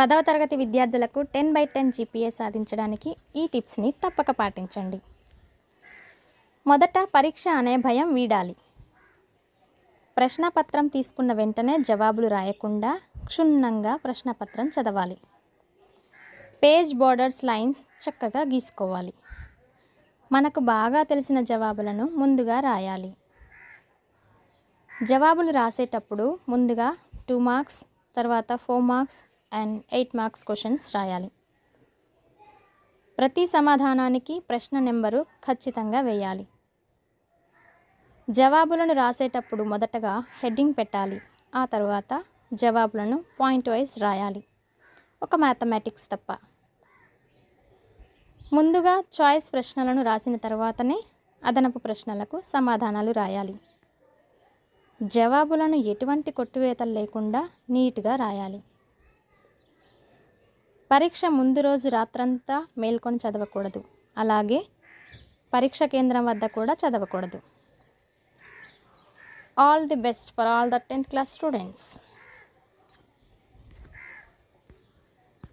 పదవ తరగతి విద్యార్థులకు టెన్ బై టెన్ జీపీఏ సాధించడానికి ఈ టిప్స్ని తప్పక పాటించండి మొదట పరీక్ష అనే భయం వీడాలి ప్రశ్నపత్రం తీసుకున్న వెంటనే జవాబులు రాయకుండా క్షుణ్ణంగా ప్రశ్నపత్రం చదవాలి పేజ్ బోర్డర్స్ లైన్స్ చక్కగా గీసుకోవాలి మనకు బాగా తెలిసిన జవాబులను ముందుగా రాయాలి జవాబులు రాసేటప్పుడు ముందుగా టూ మార్క్స్ తర్వాత four marks and eight marks questions రాయాలి ప్రతి సమాధానానికి ప్రశ్న నెంబరు ఖచ్చితంగా వేయాలి జవాబులను రాసేటప్పుడు మొదటగా హెడ్డింగ్ పెట్టాలి ఆ తర్వాత జవాబులను పాయింట్ వైజ్ రాయాలి ఒక మ్యాథమెటిక్స్ తప్ప ముందుగా చాయిస్ ప్రశ్నలను రాసిన తర్వాతనే అదనపు ప్రశ్నలకు సమాధానాలు రాయాలి జవాబులను ఎటువంటి కొట్టువేతలు లేకుండా నీట్గా రాయాలి పరీక్ష ముందు రోజు రాత్రంతా మేల్కొని చదవకూడదు అలాగే పరీక్ష కేంద్రం వద్ద కూడా చదవకూడదు all the best for all the tenth class students